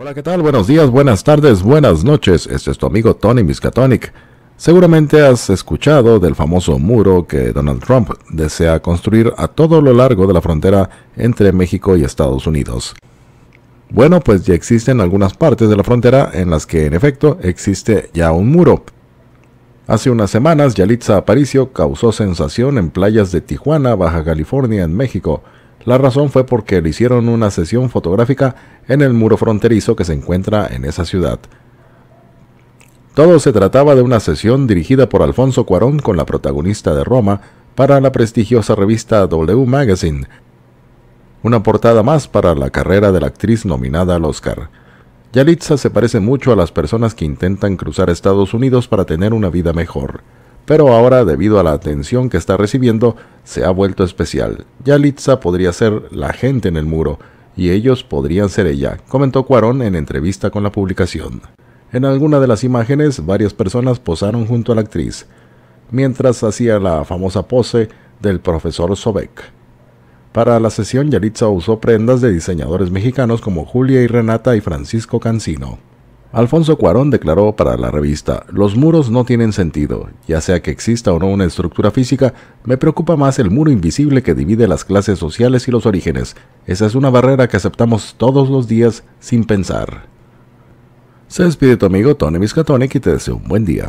Hola, ¿qué tal? Buenos días, buenas tardes, buenas noches. Este es tu amigo Tony Miskatonic. Seguramente has escuchado del famoso muro que Donald Trump desea construir a todo lo largo de la frontera entre México y Estados Unidos. Bueno, pues ya existen algunas partes de la frontera en las que en efecto existe ya un muro. Hace unas semanas, Yalitza Aparicio causó sensación en playas de Tijuana, Baja California, en México, la razón fue porque le hicieron una sesión fotográfica en el muro fronterizo que se encuentra en esa ciudad. Todo se trataba de una sesión dirigida por Alfonso Cuarón con la protagonista de Roma para la prestigiosa revista W Magazine, una portada más para la carrera de la actriz nominada al Oscar. Yalitza se parece mucho a las personas que intentan cruzar Estados Unidos para tener una vida mejor pero ahora debido a la atención que está recibiendo se ha vuelto especial. Yalitza podría ser la gente en el muro y ellos podrían ser ella, comentó Cuarón en entrevista con la publicación. En alguna de las imágenes varias personas posaron junto a la actriz, mientras hacía la famosa pose del profesor Sobek. Para la sesión Yalitza usó prendas de diseñadores mexicanos como Julia y Renata y Francisco Cancino. Alfonso Cuarón declaró para la revista, los muros no tienen sentido, ya sea que exista o no una estructura física, me preocupa más el muro invisible que divide las clases sociales y los orígenes. Esa es una barrera que aceptamos todos los días sin pensar. Se despide tu amigo Tony Miskatonic y te deseo un buen día.